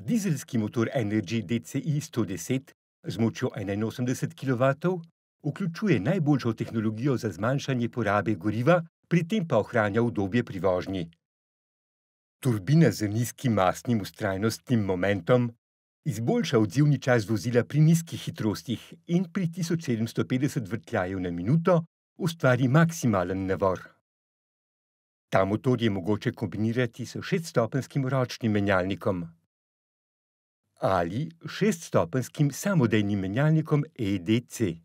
Dizelski motor Energy DCI 110 z močjo 81 kW vključuje najboljšo tehnologijo za zmanjšanje porabe goriva, pri tem pa ohranja udobje pri vožnji. Turbina z nizkim masnim ustrajnostnim momentom izboljša odzivni čas vozila pri nizkih hitrostih in pri 1750 vrtljajev na minuto ustvari maksimalen navor. Ta motor je mogoče kombinirati s šeststopenskim ročnim menjalnikom ali šeststopenskim samodejnim menjalnikom EDC.